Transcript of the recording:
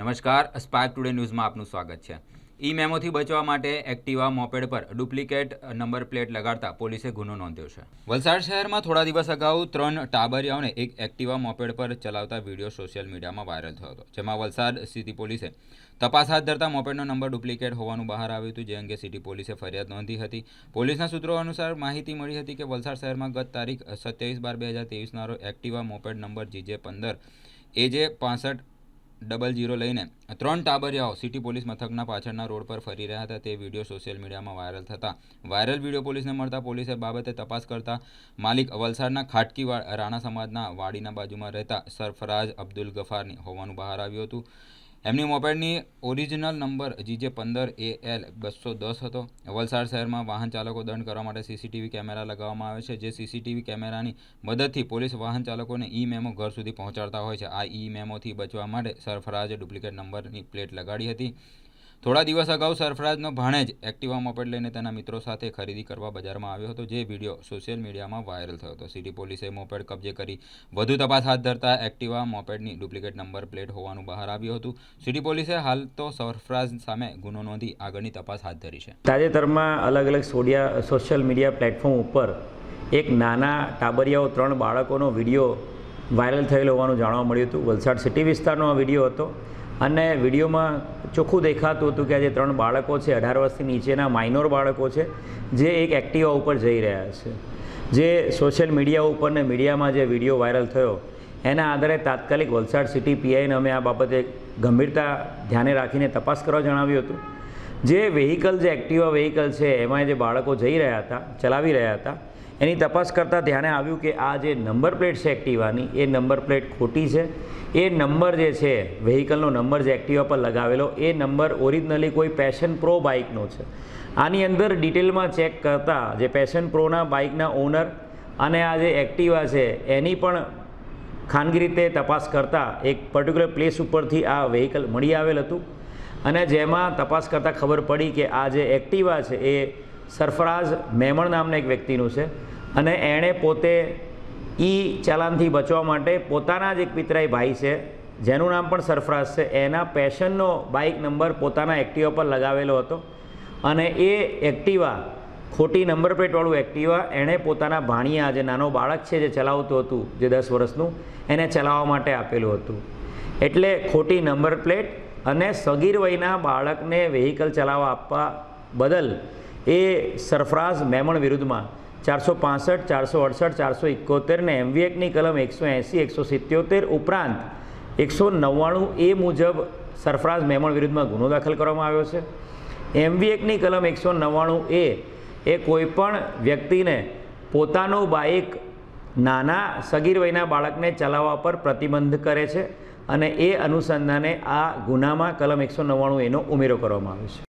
નમસ્કાર spark today ન્યૂઝમાં આપનું સ્વાગત છે ઈ મેમોથી બચવા માટે એક્ટિવા મોપેડ પર ડુપ્લિકેટ નંબર પ્લેટ લગાડતા પોલીસે ગુનો નોંધ્યો છે વલસાડ શહેરમાં થોડા દિવસ અગાઉ ત્રણ ટાબરિયાઓને એક એક્ટિવા મોપેડ પર ચલાવતા વિડીયો સોશિયલ મીડિયામાં વાયરલ થયો હતો જેમાં વલસાડ સિટી પોલીસે તપાસ હાથ ધરતા મોપેડનો નંબર ડુપ્લિકેટ હોવાનું બહાર આવ્યું હતું જે અંગે સિટી પોલીસે ફરિયાદ નોંધી હતી પોલીસના સૂત્રો અનુસાર માહિતી મળી હતી કે વલસાડ શહેરમાં ગત તારીખ સત્યાવીસ બાર બે હજાર તેવીસના રોજ એક્ટિવા મોપેડ નંબર જીજે પંદર એજે પાસઠ ડબલ ઝીરો લઈને ત્રણ ટાબરિયાઓ સિટી પોલીસ મથકના પાછળના રોડ પર ફરી રહ્યા હતા તે વિડીયો સોશિયલ મીડિયામાં વાયરલ થતા વાયરલ વિડીયો પોલીસને મળતા પોલીસે બાબતે તપાસ કરતા માલિક વલસાડના ખાટકી રાણા સમાજના વાડીના બાજુમાં રહેતા સરફરાજ અબ્દુલ ગફારની હોવાનું બહાર આવ્યું હતું એમની મોપેડની ઓરિજિનલ નંબર જીજે પંદર એ એલ બસો દસ હતો વલસાડ શહેરમાં વાહન ચાલકો દંડ કરવા માટે સીસીટીવી કેમેરા લગાવવામાં આવે છે જે સીસીટીવી કેમેરાની મદદથી પોલીસ વાહન ચાલકોને ઈ મેમો ઘર સુધી પહોંચાડતા હોય છે આ ઈ મેમોથી બચવા માટે સરફરાજે ડુપ્લિકેટ નંબરની પ્લેટ લગાડી હતી થોડા દિવસ અગાઉ સરફરાજનો ભાણેજ એક્ટિવા મોપેડ લઈને તેના મિત્રો સાથે ખરીદી કરવા બજારમાં આવ્યો હતો જે વિડીયો સોશિયલ મીડિયામાં વાયરલ થયો હતો સિટી પોલીસે મોપેડ કબજે કરી વધુ તપાસ હાથ ધરતા એક્ટિવા મોપેડની ડુપ્લિકેટ નંબર પ્લેટ હોવાનું બહાર આવ્યું હતું સિટી પોલીસે હાલ તો સરફરાજ સામે ગુનો નોંધી આગળની તપાસ હાથ ધરી છે તાજેતરમાં અલગ અલગ સોડિયા સોશિયલ મીડિયા પ્લેટફોર્મ ઉપર એક નાના ટાબરિયાઓ ત્રણ બાળકોનો વિડીયો વાયરલ થયેલો હોવાનું જાણવા મળ્યું હતું વલસાડ સિટી વિસ્તારનો આ વિડીયો હતો અને વિડીયોમાં ચોખ્ખું દેખાતું હતું કે આ જે ત્રણ બાળકો છે અઢાર વર્ષથી નીચેના માઇનોર બાળકો છે જે એક એક્ટિવા ઉપર જઈ રહ્યા છે જે સોશિયલ મીડિયા ઉપર ને મીડિયામાં જે વિડીયો વાયરલ થયો એના આધારે તાત્કાલિક વલસાડ સિટી પીઆઈને અમે આ બાબતે ગંભીરતા ધ્યાને રાખીને તપાસ કરવા જણાવ્યું હતું જે વેહિકલ જે એક્ટિવા વેહિકલ છે એમાં જે બાળકો જઈ રહ્યા હતા ચલાવી રહ્યા હતા એની તપાસ કરતાં ધ્યાને આવ્યું કે આ જે નંબર પ્લેટ છે એક્ટિવાની એ નંબર પ્લેટ ખોટી છે એ નંબર જે છે વેહિકલનો નંબર જે એક્ટિવા પર લગાવેલો એ નંબર ઓરિજિનલી કોઈ પેશન પ્રો બાઇકનો છે આની અંદર ડિટેલમાં ચેક કરતાં જે પેશન પ્રોના બાઇકના ઓનર અને આ જે એક્ટિવા છે એની પણ ખાનગી રીતે તપાસ કરતાં એક પર્ટિક્યુલર પ્લેસ ઉપરથી આ વેહિકલ મળી આવેલ હતું અને જેમાં તપાસ કરતાં ખબર પડી કે આ જે એક્ટિવા છે એ સરફરાઝ મેમણ નામના એક વ્યક્તિનું છે અને એણે પોતે ઈ ચલાનથી બચવા માટે પોતાના જ એક પિતરાઈ ભાઈ છે જેનું નામ પણ સરફરાઝ છે એના પેશનનો બાઇક નંબર પોતાના એક્ટિવા પર લગાવેલો હતો અને એ એક્ટિવા ખોટી નંબર પ્લેટવાળું એક્ટિવા એણે પોતાના ભાણિયા જે નાનો બાળક છે જે ચલાવતું હતું જે દસ વર્ષનું એને ચલાવવા માટે આપેલું હતું એટલે ખોટી નંબર પ્લેટ અને સગીર વયના બાળકને વેહિકલ ચલાવવા આપવા બદલ એ સરફરાઝ મેમણ વિરુદ્ધમાં ચારસો પાસઠ ચારસો અડસઠ ચારસો એકોતેરને એમવીએકની કલમ એકસો એંસી એકસો સિત્યોતેર ઉપરાંત એકસો નવ્વાણું એ મુજબ સરફરાઝ મેમણ વિરુદ્ધમાં ગુનો દાખલ કરવામાં આવ્યો છે એમવીએકની કલમ એકસો નવ્વાણું એ એ કોઈપણ વ્યક્તિને પોતાનું બાઇક નાના સગીર વયના બાળકને ચલાવવા પર પ્રતિબંધ કરે છે અને એ અનુસંધાને આ ગુનામાં કલમ એકસો નવ્વાણું એનો ઉમેરો કરવામાં આવ્યો છે